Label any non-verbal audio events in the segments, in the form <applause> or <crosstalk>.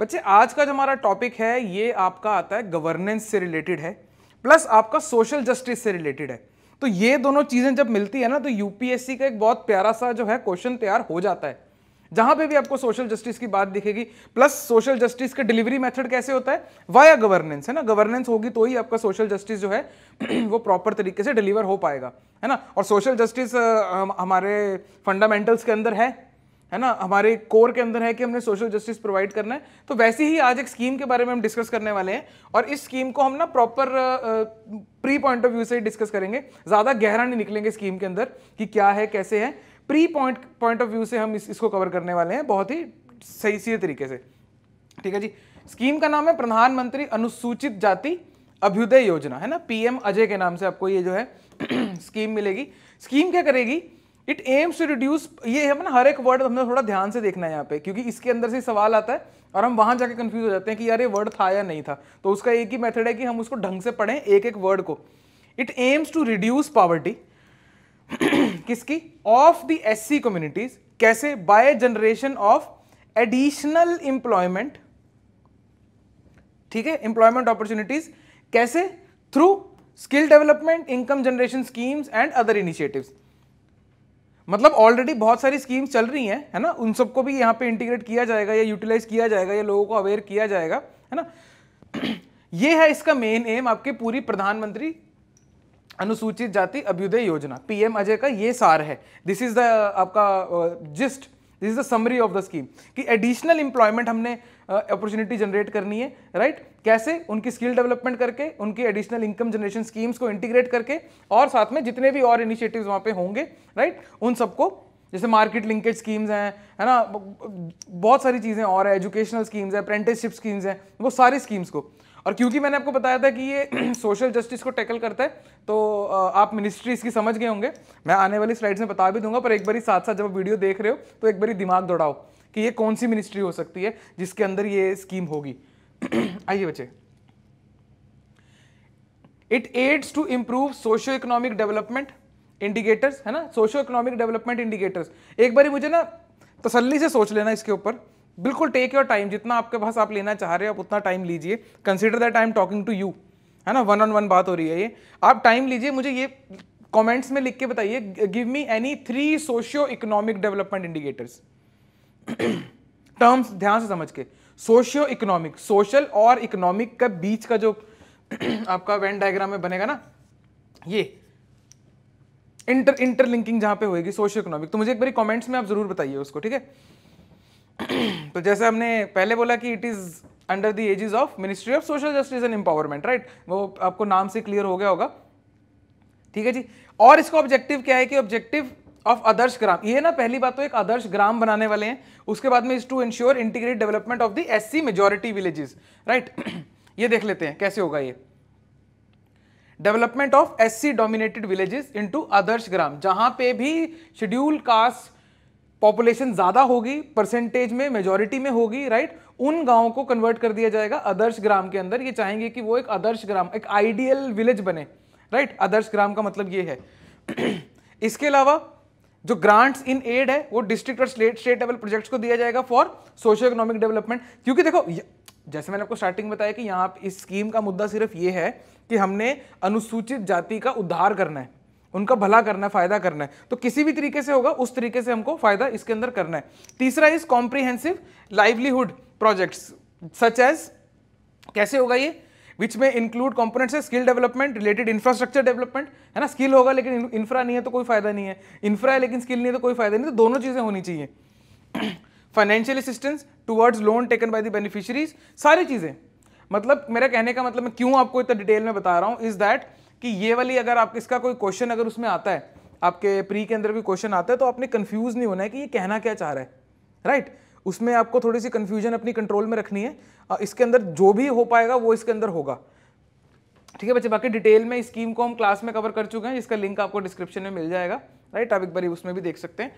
बच्चे आज का जो हमारा टॉपिक है ये आपका आता है गवर्नेंस से रिलेटेड है प्लस आपका सोशल जस्टिस से रिलेटेड है तो ये दोनों चीज़ें जब मिलती है ना तो यूपीएससी का एक बहुत प्यारा सा जो है क्वेश्चन तैयार हो जाता है जहां पे भी आपको सोशल जस्टिस की बात दिखेगी प्लस सोशल जस्टिस का डिलीवरी मेथड कैसे होता है वाया गवर्नेंस है ना गवर्नेंस होगी तो ही आपका सोशल जस्टिस जो है <clears throat> वो प्रॉपर तरीके से डिलीवर हो पाएगा है ना और सोशल जस्टिस हमारे फंडामेंटल्स के अंदर है है ना हमारे कोर के अंदर है कि हमने सोशल जस्टिस प्रोवाइड करना है तो वैसे ही आज एक स्कीम के बारे में हम डिस्कस करने वाले हैं और इस स्कीम को हम ना proper pre point of view से डिस्कस करेंगे ज़्यादा गहरा नहीं निकलेंगे स्कीम के अंदर कि क्या है कैसे है pre point point of view से हम इस, इसको कवर करने वाले हैं बहुत ही सही सीधे तरीके से ठीक है जी स्कीम का नाम है प्रधानमंत्री अनुसूचित जाति अभ्युदय योजना है ना पीएम अजय के नाम से आपको ये जो है स्कीम <clears throat> मिलेगी स्कीम क्या करेगी इट एम्स टू रिड्यूस ये हमने ना हर एक वर्ड हमने थोड़ा ध्यान से देखना है यहाँ पे क्योंकि इसके अंदर से सवाल आता है और हम वहां जाके कंफ्यूज हो जाते हैं कि यार ये वर्ड था या नहीं था तो उसका एक ही मेथड है कि हम उसको ढंग से पढ़ें एक एक वर्ड को it aims to reduce poverty किसकी of the S C communities कैसे by generation of additional employment ठीक है एम्प्लॉयमेंट अपॉर्चुनिटीज कैसे through skill development income generation schemes and other initiatives मतलब ऑलरेडी बहुत सारी स्कीम्स चल रही हैं है ना उन सबको भी यहाँ पे इंटीग्रेट किया जाएगा या यूटिलाइज किया जाएगा या लोगों को अवेयर किया जाएगा है ना <clears throat> ये है इसका मेन एम आपके पूरी प्रधानमंत्री अनुसूचित जाति अभ्युदय योजना पीएम अजय का ये सार है दिस इज द आपका gist this is the summary of the scheme कि एडिशनल एम्प्लॉयमेंट हमने अपॉर्चुनिटी जनरेट करनी है राइट right? कैसे उनकी स्किल डेवलपमेंट करके उनकी एडिशनल इनकम जनरेशन स्कीम्स को इंटीग्रेट करके और साथ में जितने भी और इनिशिएटिव्स वहाँ पे होंगे राइट right? उन सबको जैसे मार्केट लिंकेज स्कीम्स हैं है ना बहुत सारी चीज़ें और हैं एजुकेशनल स्कीम्स हैं अप्रेंटिसशिप स्कीम्स हैं वो सारी स्कीम्स को और क्योंकि मैंने आपको बताया था कि ये सोशल <clears throat> जस्टिस को टैकल करता है तो आप मिनिस्ट्री इसकी समझ गए होंगे मैं आने वाली स्लाइड्स में बता भी दूंगा पर एक बार साथ साथ जब वीडियो देख रहे हो तो एक बार दिमाग दौड़ाओ कि ये कौन सी मिनिस्ट्री हो सकती है जिसके अंदर ये स्कीम होगी <clears throat> आइए बच्चे it aids to improve socio economic development indicators है ना सोशो इकोनॉमिक डेवलपमेंट इंडिकेटर्स एक बार मुझे ना तसल्ली से सोच लेना इसके ऊपर बिल्कुल टेक योर टाइम जितना आपके पास आप लेना चाह रहे हो आप उतना टाइम लीजिए consider that I am talking to you है ना वन ऑन वन बात हो रही है ये आप टाइम लीजिए मुझे ये कमेंट्स में लिख के बताइए give me any three socio economic development indicators terms ध्यान से समझ के सोशियो इकोनॉमिक सोशल और इकोनॉमिक का बीच का जो <clears throat> आपका वेन डायग्राम में बनेगा ना ये इंटर इंटरलिंकिंग जहां पे होगी सोशियो इकोनॉमिक तो मुझे एक बार कमेंट्स में आप जरूर बताइए उसको ठीक है तो जैसे हमने पहले बोला कि it is under the aegis of ministry of social justice and empowerment right वो आपको नाम से क्लियर हो गया होगा ठीक है जी और इसका ऑब्जेक्टिव क्या है कि ऑब्जेक्टिव ऑफ आदर्श ग्राम ये ना पहली बात तो एक आदर्श ग्राम बनाने वाले हैं उसके बाद में is to ensure integrate development of the S C majority villages right ये देख लेते हैं कैसे होगा ये development of S C dominated villages into Adarsh Gram जहां पे भी शेड्यूल कास्ट पॉपुलेशन ज़्यादा होगी परसेंटेज में मेजोरिटी में होगी राइट उन गांवों को कन्वर्ट कर दिया जाएगा आदर्श ग्राम के अंदर ये चाहेंगे कि वो एक आदर्श ग्राम एक आइडियल विलेज बने राइट आदर्श ग्राम का मतलब ये है <clears throat> इसके अलावा जो ग्रांट्स इन एड है वो डिस्ट्रिक्ट और स्टेट स्टेट लेवल प्रोजेक्ट्स को दिया जाएगा फॉर सोशो इकोनॉमिक डेवलपमेंट क्योंकि देखो जैसे मैंने आपको स्टार्टिंग बताया कि यहाँ इस स्कीम का मुद्दा सिर्फ ये है कि हमने अनुसूचित जाति का उद्धार करना है उनका भला करना है फायदा करना है तो किसी भी तरीके से होगा उस तरीके से हमको फायदा इसके अंदर करना है तीसरा is comprehensive livelihood project such as कैसे होगा ये विच में इंक्लूड कॉम्पोनेंट्स है skill development related infrastructure development है ना स्किल होगा लेकिन इंफ्रा नहीं है तो कोई फायदा नहीं है इंफ्रा है लेकिन स्किल नहीं है तो कोई फायदा नहीं तो दोनों चीज़ें होनी चाहिए financial assistance towards loan taken by the beneficiaries सारी चीज़ें मतलब मेरा कहने का मतलब मैं क्यों आपको इतना डिटेल में बता रहा हूं इज़ दैट कि ये वाली अगर आप इसका कोई क्वेश्चन अगर उसमें आता है आपके प्री के अंदर भी क्वेश्चन आता है तो आपने कंफ्यूज नहीं होना है कि ये कहना क्या चाह रहा है राइट right? उसमें आपको थोड़ी सी कंफ्यूजन अपनी कंट्रोल में रखनी है इसके अंदर जो भी हो पाएगा वो इसके अंदर होगा ठीक है बच्चे बाकी डिटेल में स्कीम को हम क्लास में कवर कर चुके हैं इसका लिंक आपको डिस्क्रिप्शन में मिल जाएगा राइट आप एक बार उसमें भी देख सकते हैं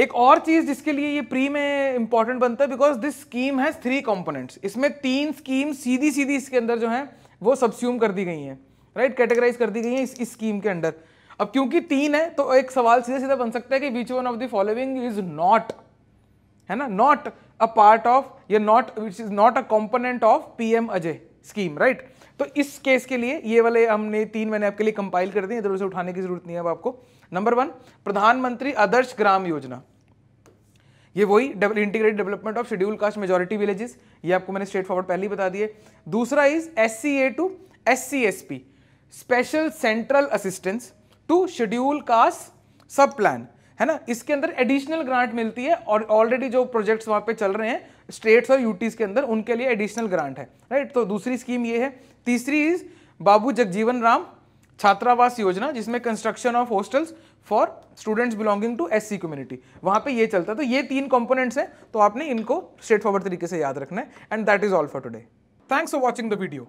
एक और चीज जिसके लिए ये प्री में इंपॉर्टेंट बनता है because this scheme has three components इसमें तीन स्कीम सीधी सीधी इसके अंदर जो है वो सब्स्यूम कर दी गई हैं राइट कैटेगराइज कर दी गई है इस, स्कीम के अंदर अब क्योंकि तीन है तो एक सवाल सीधा सीधा बन सकता है कि which one of the following is not है ना नॉट अ पार्ट ऑफ या not which is not a component of M AJAY scheme right तो इस केस के लिए ये वाले हमने तीन मैंने आपके लिए कंपाइल कर दिए इधर उसे उठाने की जरूरत नहीं है अब आपको नंबर वन प्रधानमंत्री आदर्श ग्राम योजना ये वही integrated development of schedule caste majority villages ये आपको मैंने स्ट्रेट फॉरवर्ड पहले ही बता दिए दूसरा is S C A to S C S P special central assistance to schedule caste sub plan है ना इसके अंदर एडिशनल ग्रांट मिलती है और ऑलरेडी जो प्रोजेक्ट्स वहां पे चल रहे हैं स्टेट्स और यूटीज के अंदर उनके लिए एडिशनल ग्रांट है राइट तो दूसरी स्कीम ये है तीसरी इज बाबू जगजीवन राम छात्रावास योजना जिसमें construction of hostels for students belonging to S community वहां पे ये चलता है तो ये तीन कॉम्पोनेंट्स हैं तो आपने इनको स्ट्रेट फॉरवर्ड तरीके से याद रखना है and that is all for today thanks for watching the video